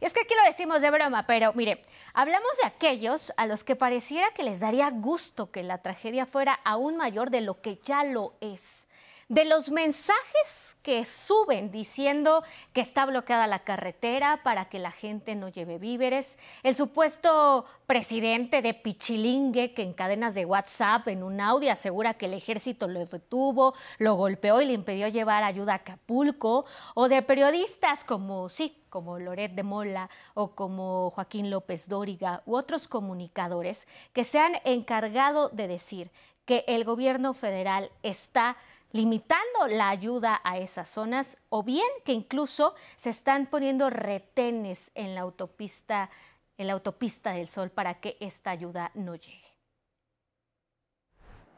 Y es que aquí lo decimos de broma, pero mire, hablamos de aquellos a los que pareciera que les daría gusto que la tragedia fuera aún mayor de lo que ya lo es de los mensajes que suben diciendo que está bloqueada la carretera para que la gente no lleve víveres, el supuesto presidente de Pichilingue que en cadenas de WhatsApp en un audio asegura que el ejército lo detuvo, lo golpeó y le impidió llevar ayuda a Acapulco, o de periodistas como, sí, como Loret de Mola o como Joaquín López Dóriga u otros comunicadores que se han encargado de decir que el gobierno federal está limitando la ayuda a esas zonas o bien que incluso se están poniendo retenes en la autopista en la autopista del Sol para que esta ayuda no llegue.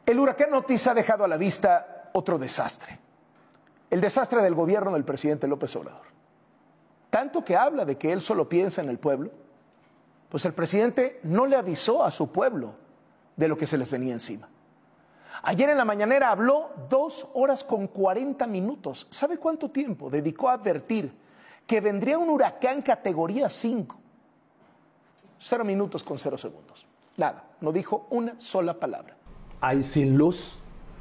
El huracán Otis ha dejado a la vista otro desastre. El desastre del gobierno del presidente López Obrador. Tanto que habla de que él solo piensa en el pueblo, pues el presidente no le avisó a su pueblo de lo que se les venía encima. Ayer en la mañanera habló dos horas con 40 minutos. ¿Sabe cuánto tiempo dedicó a advertir que vendría un huracán categoría 5? Cero minutos con cero segundos. Nada, no dijo una sola palabra. Hay sin luz,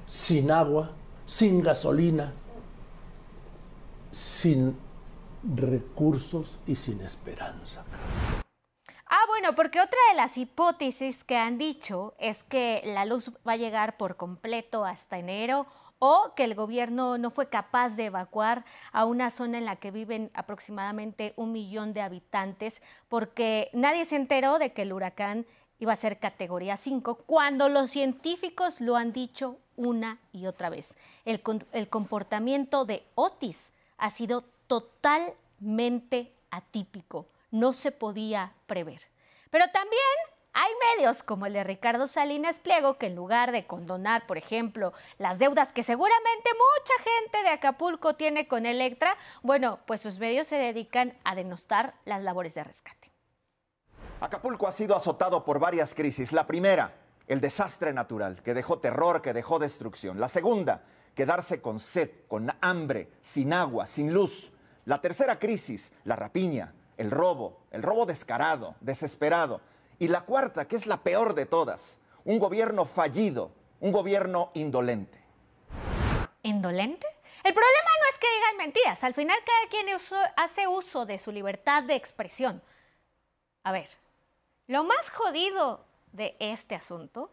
sin agua, sin gasolina, sin recursos y sin esperanza. Bueno, porque otra de las hipótesis que han dicho es que la luz va a llegar por completo hasta enero o que el gobierno no fue capaz de evacuar a una zona en la que viven aproximadamente un millón de habitantes porque nadie se enteró de que el huracán iba a ser categoría 5 cuando los científicos lo han dicho una y otra vez. El, el comportamiento de Otis ha sido totalmente atípico, no se podía prever. Pero también hay medios como el de Ricardo Salinas Pliego que en lugar de condonar, por ejemplo, las deudas que seguramente mucha gente de Acapulco tiene con Electra, bueno, pues sus medios se dedican a denostar las labores de rescate. Acapulco ha sido azotado por varias crisis. La primera, el desastre natural, que dejó terror, que dejó destrucción. La segunda, quedarse con sed, con hambre, sin agua, sin luz. La tercera crisis, la rapiña, el robo, el robo descarado, desesperado. Y la cuarta, que es la peor de todas, un gobierno fallido, un gobierno indolente. ¿Indolente? El problema no es que digan mentiras, al final cada quien hace uso de su libertad de expresión. A ver, lo más jodido de este asunto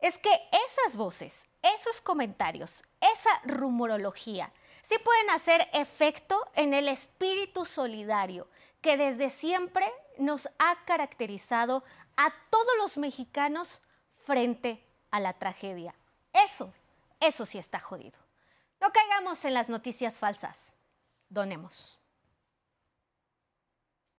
es que esas voces, esos comentarios, esa rumorología, sí pueden hacer efecto en el espíritu solidario que desde siempre nos ha caracterizado a todos los mexicanos frente a la tragedia. Eso, eso sí está jodido. No caigamos en las noticias falsas. Donemos.